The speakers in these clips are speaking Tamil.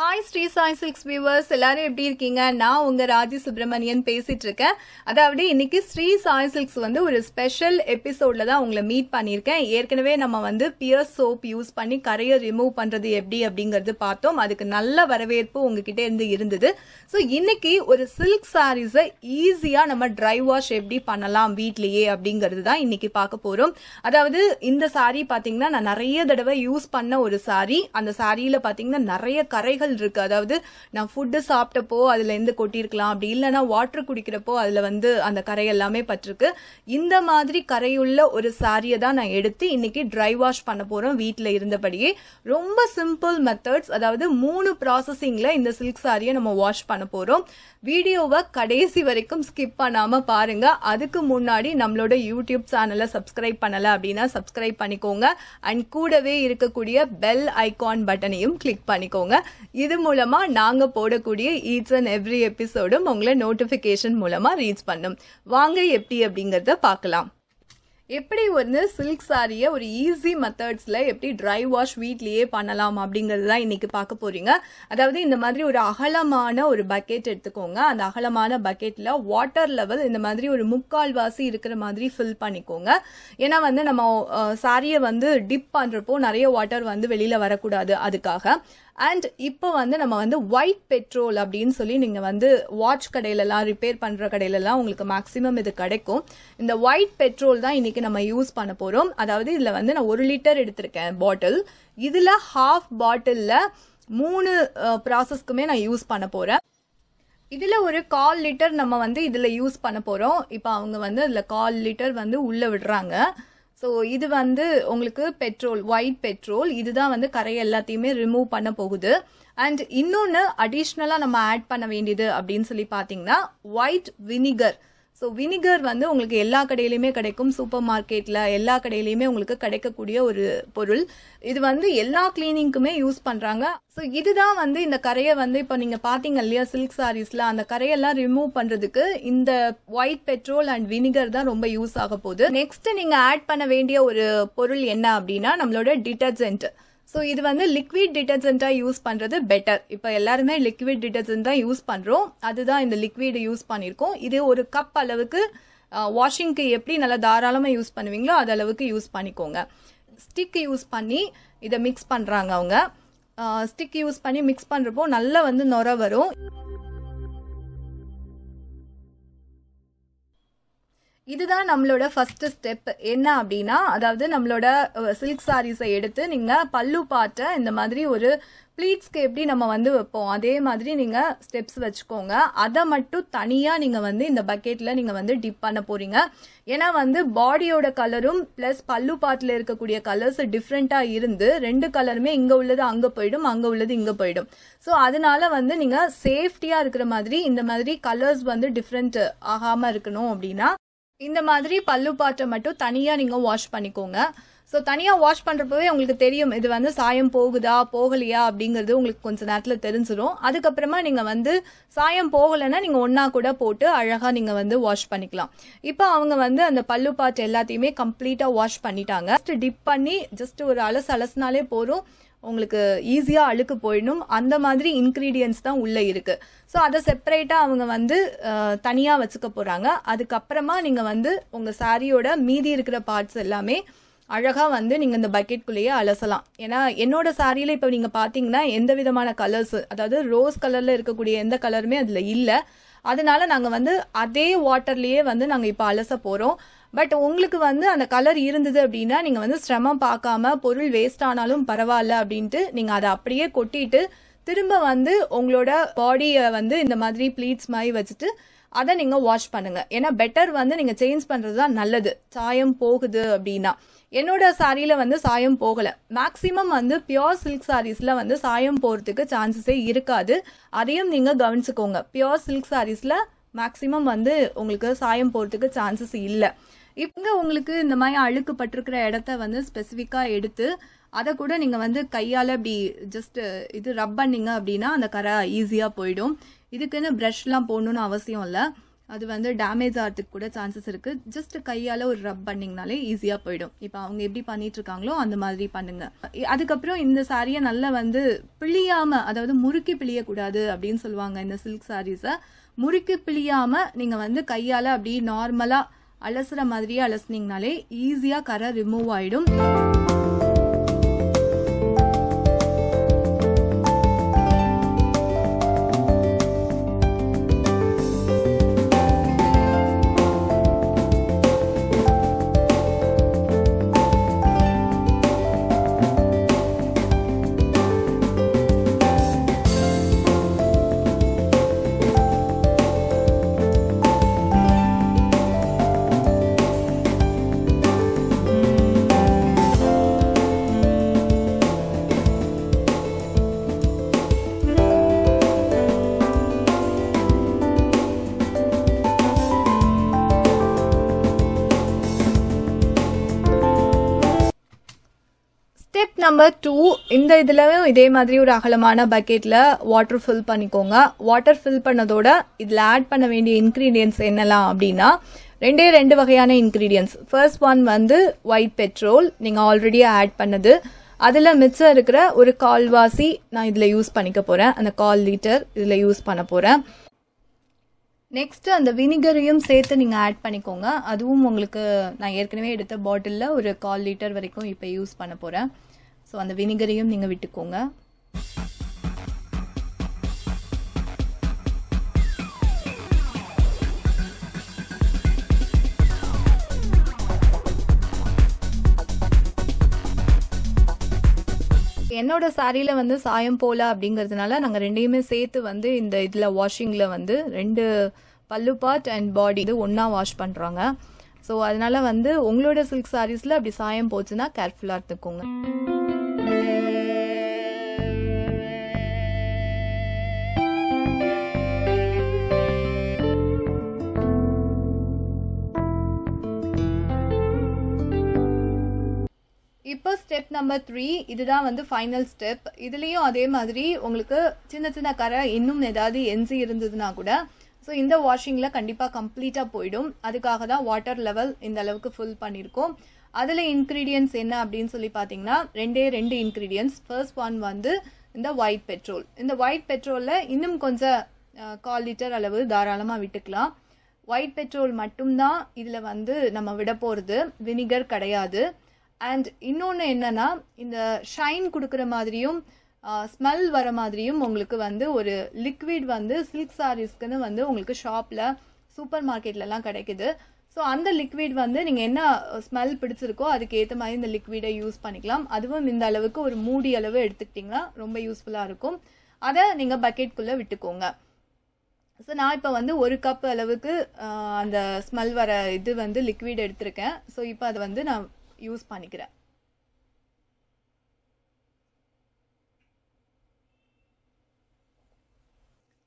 hi Sri Sai silks viewers எல்லாரும் எப்படி இருக்கீங்க நான் உங்க ராஜி சுப்பிரமணியன் பேசிட்டு இருக்கேன் அதாவது இன்னைக்கு ஸ்ரீ சாய் சில்க்ஸ் வந்து ஒரு ஸ்பெஷல் எபிசோட்ல தான் உங்களை மீட் பண்ணியிருக்கேன் ஏற்கனவே நம்ம வந்து பியர் சோப் யூஸ் பண்ணி கரையை ரிமூவ் பண்றது எப்படி அப்படிங்கிறது பார்த்தோம் அதுக்கு நல்ல வரவேற்பு உங்ககிட்ட இருந்து இருந்தது ஸோ இன்னைக்கு ஒரு சில்க் சாரீஸை ஈஸியா நம்ம ட்ரை வாஷ் எப்படி பண்ணலாம் வீட்லயே அப்படிங்கிறது தான் இன்னைக்கு பார்க்க போறோம் அதாவது இந்த சாரீ பாத்தீங்கன்னா நான் நிறைய தடவை யூஸ் பண்ண ஒரு சாரீ அந்த சாரியில பாத்தீங்கன்னா நிறைய கரைகள் கெமிக்கல் இருக்குது அதாவது நான் ஃபுட்டு சாப்பிட்டப்போ அதில் இருந்து கொட்டியிருக்கலாம் அப்படி இல்லைனா வாட்டர் குடிக்கிறப்போ அதில் வந்து அந்த கரை எல்லாமே பட்டிருக்கு இந்த மாதிரி கரையுள்ள ஒரு சாரியை தான் நான் எடுத்து இன்னைக்கு ட்ரை வாஷ் பண்ண போகிறோம் வீட்டில் இருந்தபடியே ரொம்ப சிம்பிள் மெத்தட்ஸ் அதாவது மூணு ப்ராசஸிங்கில் இந்த சில்க் சாரியை நம்ம வாஷ் பண்ண போகிறோம் வீடியோவை கடைசி வரைக்கும் ஸ்கிப் பண்ணாமல் பாருங்கள் அதுக்கு முன்னாடி நம்மளோட யூடியூப் சேனலை சப்ஸ்கிரைப் பண்ணலை அப்படின்னா சப்ஸ்கிரைப் பண்ணிக்கோங்க அண்ட் கூடவே இருக்கக்கூடிய பெல் ஐக்கான் பட்டனையும் கிளிக் பண்ணிக்கோங்க இது மூலமாக நாங்கள் போடக்கூடிய ஈச் அண்ட் எவ்ரி எபிசோடும் உங்களை நோட்டிஃபிகேஷன் மூலமாக ரீச் பண்ணும் வாங்க எப்படி அப்படிங்கிறத பார்க்கலாம் எப்படி வந்து சில்க் சாரியை ஒரு ஈஸி மெத்தட்ஸில் எப்படி ட்ரை வாஷ் வீட்லேயே பண்ணலாம் அப்படிங்கிறது தான் இன்றைக்கி பார்க்க போகிறீங்க அதாவது இந்த மாதிரி ஒரு அகலமான ஒரு பக்கெட் எடுத்துக்கோங்க அந்த அகலமான பக்கெட்டில் வாட்டர் லெவல் இந்த மாதிரி ஒரு முக்கால்வாசி இருக்கிற மாதிரி ஃபில் பண்ணிக்கோங்க ஏன்னா வந்து நம்ம சாரியை வந்து டிப் பண்ணுறப்போ நிறைய வாட்டர் வந்து வெளியில் வரக்கூடாது அதுக்காக அண்ட் இப்போ வந்து நம்ம வந்து ஒயிட் பெட்ரோல் அப்படின்னு சொல்லி நீங்கள் வந்து வாட்ச் கடையிலலாம் ரிப்பேர் பண்ணுற கடையிலலாம் உங்களுக்கு மேக்ஸிமம் இது கிடைக்கும் இந்த ஒயிட் பெட்ரோல் தான் இன்றைக்கி நம்ம யூஸ் பண்ண போகிறோம் அதாவது இதில் வந்து நான் ஒரு லிட்டர் எடுத்திருக்கேன் பாட்டில் இதில் ஹாஃப் பாட்டிலில் மூணு ப்ராசஸ்க்குமே நான் யூஸ் பண்ண போகிறேன் இதில் ஒரு கால் லிட்டர் நம்ம வந்து இதில் யூஸ் பண்ண போகிறோம் இப்போ அவங்க வந்து இதில் கால் லிட்டர் வந்து உள்ளே விடுறாங்க ஸோ இது வந்து உங்களுக்கு பெட்ரோல் ஒயிட் பெட்ரோல் இதுதான் வந்து கரை எல்லாத்தையுமே ரிமூவ் பண்ண போகுது அண்ட் இன்னொன்று அடிஷ்னலாக நம்ம ஆட் பண்ண வேண்டியது அப்படின்னு சொல்லி பார்த்தீங்கன்னா ஒயிட் வினிகர் ஸோ வினிகர் வந்து உங்களுக்கு எல்லா கடையிலையுமே கிடைக்கும் சூப்பர் மார்க்கெட்டில் எல்லா கடையிலையுமே உங்களுக்கு கிடைக்கக்கூடிய ஒரு பொருள் இது வந்து எல்லா கிளீனிங்க்குமே யூஸ் பண்ணுறாங்க ஸோ இதுதான் வந்து இந்த கரையை வந்து இப்போ நீங்கள் பார்த்தீங்க இல்லையா சில்க் சாரீஸில் அந்த கரையெல்லாம் ரிமூவ் பண்ணுறதுக்கு இந்த ஒயிட் பெட்ரோல் அண்ட் வினிகர் தான் ரொம்ப யூஸ் ஆக போகுது நெக்ஸ்ட் நீங்கள் ஆட் பண்ண வேண்டிய ஒரு பொருள் என்ன அப்படின்னா நம்மளோட டிட்டர்ஜென்ட் ஸோ இது வந்து லிக்விட் டிட்டர்ஜென்ட்டாக யூஸ் பண்ணுறது பெட்டர் இப்போ எல்லாருமே லிக்விட் டிட்டர்ஜென்ட் தான் யூஸ் பண்ணுறோம் அதுதான் இந்த லிக்விடு யூஸ் பண்ணியிருக்கோம் இது ஒரு கப் அளவுக்கு வாஷிங்க்கு எப்படி நல்லா தாராளமாக யூஸ் பண்ணுவீங்களோ அது அளவுக்கு யூஸ் பண்ணிக்கோங்க ஸ்டிக் யூஸ் பண்ணி இதை மிக்ஸ் பண்ணுறாங்க அவங்க ஸ்டிக் யூஸ் பண்ணி மிக்ஸ் பண்ணுறப்போ நல்லா வந்து நுர வரும் இதுதான் நம்மளோட ஃபஸ்ட்டு ஸ்டெப் என்ன அப்படின்னா அதாவது நம்மளோட சில்க் சாரீஸை எடுத்து நீங்கள் பல்லு பாட்டை இந்த மாதிரி ஒரு ப்ளீட்ஸ்க்கு எப்படி நம்ம வந்து வைப்போம் அதே மாதிரி நீங்கள் ஸ்டெப்ஸ் வச்சுக்கோங்க அதை மட்டும் தனியாக நீங்கள் வந்து இந்த பக்கெட்டில் நீங்கள் வந்து டிப் பண்ண போகிறீங்க ஏன்னா வந்து பாடியோட கலரும் ப்ளஸ் பல்லு பாட்டில் இருக்கக்கூடிய கலர்ஸ் டிஃப்ரெண்ட்டாக இருந்து ரெண்டு கலருமே இங்கே உள்ளது அங்கே போயிடும் அங்கே உள்ளது இங்கே போயிடும் ஸோ அதனால வந்து நீங்கள் சேஃப்டியாக இருக்கிற மாதிரி இந்த மாதிரி கலர்ஸ் வந்து டிஃப்ரெண்ட் ஆகாமல் இருக்கணும் அப்படின்னா இந்த மாதிரி பல்லு பாட்டை மட்டும் தனியாக நீங்கள் வாஷ் பண்ணிக்கோங்க ஸோ தனியாக வாஷ் பண்ணுறப்பவே உங்களுக்கு தெரியும் இது வந்து சாயம் போகுதா போகலையா அப்படிங்கிறது உங்களுக்கு கொஞ்சம் நேரத்தில் தெரிஞ்சிடும் அதுக்கப்புறமா நீங்கள் வந்து சாயம் போகலைன்னா நீங்கள் ஒன்றா கூட போட்டு அழகாக நீங்கள் வந்து வாஷ் பண்ணிக்கலாம் இப்போ அவங்க வந்து அந்த பல்லு பாட்டு எல்லாத்தையுமே கம்ப்ளீட்டாக வாஷ் பண்ணிட்டாங்க ஜஸ்ட் டிப் பண்ணி ஜஸ்ட் ஒரு அலசு அலசுனாலே போதும் உங்களுக்கு ஈஸியாக அழுக்கு போயிடணும் அந்த மாதிரி இன்க்ரீடியன்ஸ் தான் உள்ளே இருக்குது ஸோ அதை செப்பரேட்டாக அவங்க வந்து தனியாக வச்சுக்க போகிறாங்க அதுக்கப்புறமா நீங்கள் வந்து உங்கள் சாரியோட மீதி இருக்கிற பார்ட்ஸ் எல்லாமே அழகாக வந்து நீங்கள் இந்த பக்கெட்குள்ளேயே அலசலாம் ஏன்னா என்னோட சாரியில் இப்போ நீங்கள் பார்த்தீங்கன்னா எந்த விதமான கலர்ஸ் அதாவது ரோஸ் கலரில் இருக்கக்கூடிய எந்த கலருமே அதில் இல்லை அதனால நாங்கள் வந்து அதே வாட்டர்லேயே வந்து நாங்கள் இப்போ அலச போகிறோம் பட் உங்களுக்கு வந்து அந்த கலர் இருந்தது அப்படின்னா நீங்கள் வந்து சிரமம் பார்க்காம பொருள் வேஸ்ட் ஆனாலும் பரவாயில்ல அப்படின்ட்டு நீங்கள் அதை அப்படியே கொட்டிட்டு திரும்ப வந்து உங்களோட பாடியை வந்து இந்த மாதிரி ப்ளீட்ஸ் மாதிரி வச்சுட்டு அதை நீங்கள் வாஷ் பண்ணுங்கள் ஏன்னா பெட்டர் வந்து நீங்கள் சேஞ்ச் பண்ணுறது தான் நல்லது சாயம் போகுது அப்படின்னா என்னோட சாரியில் வந்து சாயம் போகலை மேக்ஸிமம் வந்து பியோர் சில்க் சாரீஸில் வந்து சாயம் போகிறதுக்கு சான்சஸே இருக்காது அதையும் நீங்கள் கவனிச்சுக்கோங்க பியோர் சில்க் சாரீஸில் மேக்ஸிமம் வந்து உங்களுக்கு சாயம் போகிறதுக்கு சான்சஸ் இல்லை இப்போ உங்களுக்கு இந்த மாதிரி அழுக்கு பட்டிருக்கிற இடத்த வந்து ஸ்பெசிஃபிக்காக எடுத்து அதை கூட நீங்கள் வந்து கையால் இப்படி ஜஸ்ட்டு இது ரப் பண்ணிங்க அப்படின்னா அந்த கரை ஈஸியாக போயிடும் இதுக்குன்னு ப்ரஷ்லாம் போடணுன்னு அவசியம் இல்லை அது வந்து டேமேஜ் ஆகிறதுக்கு கூட சான்சஸ் இருக்குது ஜஸ்ட் கையால் ஒரு ரப் பண்ணிங்கனாலே ஈஸியாக போயிடும் இப்போ அவங்க எப்படி பண்ணிட்டு இருக்காங்களோ அந்த மாதிரி பண்ணுங்க அதுக்கப்புறம் இந்த சாரியை நல்லா வந்து பிழியாமல் அதாவது முறுக்கி பிழியக்கூடாது அப்படின்னு சொல்லுவாங்க இந்த சில்க் சாரீஸை முறுக்கி பிழியாமல் நீங்கள் வந்து கையால் அப்படி நார்மலாக அலசுற மாதிரியே அலசினீங்கனாலே ஈஸியாக கரை ரிமூவ் ஆகிடும் நம்பர் டூ இந்த இதுலையும் இதே மாதிரி ஒரு அகலமான பக்கெட்டில் வாட்டர் ஃபில் பண்ணிக்கோங்க வாட்டர் ஃபில் பண்ணதோட இதில் ஆட் பண்ண வேண்டிய இன்க்ரீடியன்ஸ் என்னலாம் அப்படின்னா ரெண்டே ரெண்டு வகையான இன்க்ரீடியன்ஸ் ஃபர்ஸ்ட் ஒன் வந்து ஒயிட் பெட்ரோல் நீங்கள் ஆல்ரெடி ஆட் பண்ணது அதில் மிச்சம் இருக்கிற ஒரு கால்வாசி நான் இதில் யூஸ் பண்ணிக்க போகிறேன் அந்த கால் லிட்டர் இதில் யூஸ் பண்ண போகிறேன் நெக்ஸ்ட்டு அந்த வினிகரையும் சேர்த்து நீங்கள் ஆட் பண்ணிக்கோங்க அதுவும் உங்களுக்கு நான் ஏற்கனவே எடுத்த பாட்டிலில் ஒரு கால் லிட்டர் வரைக்கும் இப்போ யூஸ் பண்ண போகிறேன் ஸோ அந்த வினிகரையும் நீங்கள் விட்டுக்கோங்க என்னோட சாரியில் வந்து சாயம் போல அப்படிங்கிறதுனால நாங்கள் ரெண்டையுமே சேர்த்து வந்து இந்த இதில் வாஷிங்கில் வந்து ரெண்டு பல்லு பார்ட் அண்ட் பாடி இது ஒன்றா வாஷ் பண்ணுறாங்க ஸோ அதனால் வந்து உங்களோட சில்க் சாரீஸில் அப்படி சாயம் போச்சுன்னா கேர்ஃபுல்லாக இருந்துக்கோங்க இப்போ ஸ்டெப் நம்பர் த்ரீ இதுதான் வந்து ஃபைனல் ஸ்டெப் இதுலேயும் அதே மாதிரி உங்களுக்கு சின்ன சின்ன கரை இன்னும் ஏதாவது எஞ்சி இருந்ததுன்னா கூட ஸோ இந்த வாஷிங்கில் கண்டிப்பாக கம்ப்ளீட்டாக போயிடும் அதுக்காக தான் வாட்டர் லெவல் இந்த அளவுக்கு ஃபுல் பண்ணியிருக்கோம் அதில் இன்க்ரீடியன்ஸ் என்ன அப்படின்னு சொல்லி பார்த்தீங்கன்னா ரெண்டே ரெண்டு இன்க்ரீடியன்ஸ் ஃபர்ஸ்ட் ஒன் வந்து இந்த ஒயிட் பெட்ரோல் இந்த ஒயிட் பெட்ரோலில் இன்னும் கொஞ்சம் கால் லிட்டர் அளவு தாராளமாக விட்டுக்கலாம் ஒயிட் பெட்ரோல் மட்டும்தான் இதில் வந்து நம்ம விட போகிறது வினிகர் கிடையாது அண்ட் இன்னொன்று என்னென்னா இந்த ஷைன் கொடுக்குற மாதிரியும் ஸ்மெல் வர மாதிரியும் உங்களுக்கு வந்து ஒரு லிக்விட் வந்து சில்க் சாரீஸ்க்குன்னு வந்து உங்களுக்கு ஷாப்பில் சூப்பர் மார்க்கெட்லலாம் கிடைக்குது ஸோ அந்த லிக்விட் வந்து நீங்கள் என்ன ஸ்மெல் பிடிச்சிருக்கோ அதுக்கேற்ற மாதிரி இந்த லிக்விடை யூஸ் பண்ணிக்கலாம் அதுவும் இந்த அளவுக்கு ஒரு மூடி அளவு எடுத்துக்கிட்டிங்கன்னா ரொம்ப யூஸ்ஃபுல்லாக இருக்கும் அதை நீங்கள் பக்கெட்குள்ளே விட்டுக்கோங்க ஸோ நான் இப்போ வந்து ஒரு கப் அளவுக்கு அந்த ஸ்மெல் வர இது வந்து லிக்விட் எடுத்திருக்கேன் ஸோ இப்போ அதை வந்து நான் யூஸ் பண்ணிக்கிறேன்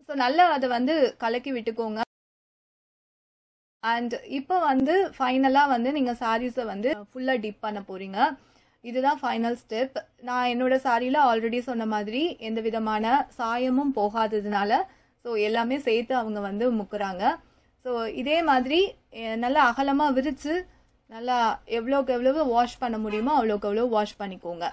ஸோ நல்லா அதை வந்து கலக்கி விட்டுக்கோங்க அண்ட் இப்போ வந்து ஃபைனலாக வந்து நீங்கள் சாரீஸை வந்து ஃபுல்லாக டிப் பண்ண போகிறீங்க இதுதான் ஃபைனல் ஸ்டெப் நான் என்னோட சாரியில் ஆல்ரெடி சொன்ன மாதிரி எந்த விதமான சாயமும் போகாததுனால ஸோ எல்லாமே சேர்த்து அவங்க வந்து முக்குறாங்க ஸோ இதே மாதிரி நல்லா அகலமாக விரித்து நல்லா எவ்வளோக்கு எவ்வளவு வாஷ் பண்ண முடியுமோ அவ்வளோக்கு எவ்வளோ வாஷ் பண்ணிக்கோங்க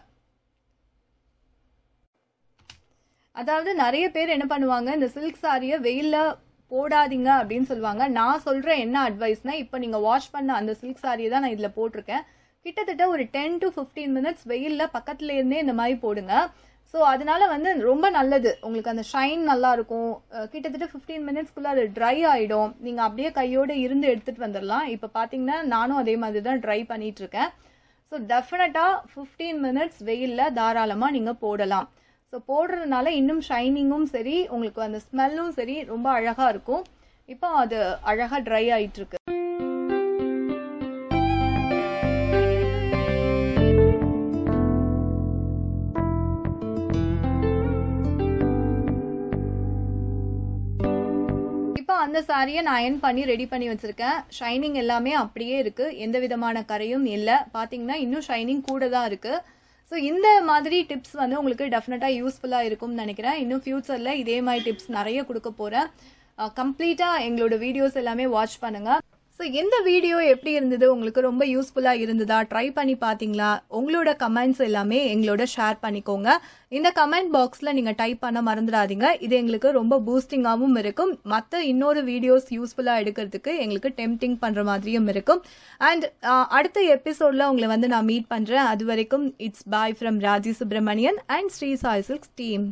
அதாவது நிறைய பேர் என்ன பண்ணுவாங்க இந்த சில்க் சாரியை வெயிலில் போடாதீங்க அப்படின்னு சொல்லுவாங்க நான் சொல்கிற என்ன அட்வைஸ்னால் இப்போ நீங்கள் வாஷ் பண்ண அந்த சில்க் சாரியை தான் நான் இதில் போட்டிருக்கேன் கிட்டத்தட்ட ஒரு டென் டு ஃபிஃப்டீன் மினிட்ஸ் வெயிலில் பக்கத்துலேருந்தே இந்த மாதிரி போடுங்க ஸோ அதனால வந்து ரொம்ப நல்லது உங்களுக்கு அந்த ஷைன் நல்லா இருக்கும் கிட்டத்தட்ட ஃபிஃப்டீன் மினிட்ஸ்க்குள்ள அது ட்ரை ஆகிடும் நீங்கள் அப்படியே கையோடு இருந்து எடுத்துகிட்டு வந்துடலாம் இப்போ பார்த்தீங்கன்னா நானும் அதே மாதிரி தான் ட்ரை பண்ணிட்டு இருக்கேன் ஸோ டெஃபினட்டாக ஃபிஃப்டீன் மினிட்ஸ் வெயிலில் தாராளமாக நீங்கள் போடலாம் ஸோ போடுறதுனால இன்னும் ஷைனிங்கும் சரி உங்களுக்கு அந்த ஸ்மெல்லும் சரி ரொம்ப அழகாக இருக்கும் இப்போ அது அழகாக ட்ரை ஆகிட்டு இருக்கு சாரியை நான் அயன் பண்ணி ரெடி பண்ணி வச்சுருக்கேன் ஷைனிங் எல்லாமே அப்படியே இருக்குது எந்த விதமான கரையும் இல்லை பார்த்தீங்கன்னா இன்னும் ஷைனிங் கூட தான் இருக்குது ஸோ இந்த மாதிரி டிப்ஸ் வந்து உங்களுக்கு டெஃபினட்டாக யூஸ்ஃபுல்லாக இருக்கும்னு நினைக்கிறேன் இன்னும் ஃப்யூச்சரில் இதே மாதிரி டிப்ஸ் நிறைய கொடுக்க போகிறேன் கம்ப்ளீட்டாக எங்களோட வீடியோஸ் எல்லாமே வாட்ச் பண்ணுங்கள் ஸோ இந்த வீடியோ எப்படி இருந்தது உங்களுக்கு ரொம்ப யூஸ்ஃபுல்லாக இருந்ததா ட்ரை பண்ணி பார்த்தீங்களா உங்களோட கமெண்ட்ஸ் எல்லாமே எங்களோட ஷேர் பண்ணிக்கோங்க இந்த கமெண்ட் பாக்ஸில் நீங்கள் டைப் பண்ண மறந்துடாதீங்க இது எங்களுக்கு ரொம்ப பூஸ்டிங்காகவும் இருக்கும் மற்ற இன்னொரு வீடியோஸ் யூஸ்ஃபுல்லாக எடுக்கிறதுக்கு எங்களுக்கு டெம்டிங் பண்ணுற மாதிரியும் இருக்கும் அண்ட் அடுத்த எபிசோடில் உங்களை வந்து நான் மீட் பண்ணுறேன் அது வரைக்கும் it's bye from Raji Subramanian and Sri Sai silks team